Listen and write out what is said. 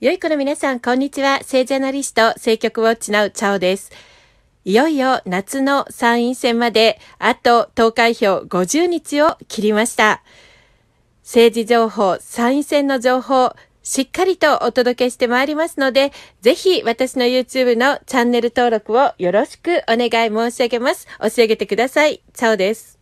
良い子の皆さん、こんにちは。政治アナリスト、政局ウォッチのチャオです。いよいよ夏の参院選まで、あと投開票50日を切りました。政治情報、参院選の情報、しっかりとお届けしてまいりますので、ぜひ私の YouTube のチャンネル登録をよろしくお願い申し上げます。教えてください。チャオです。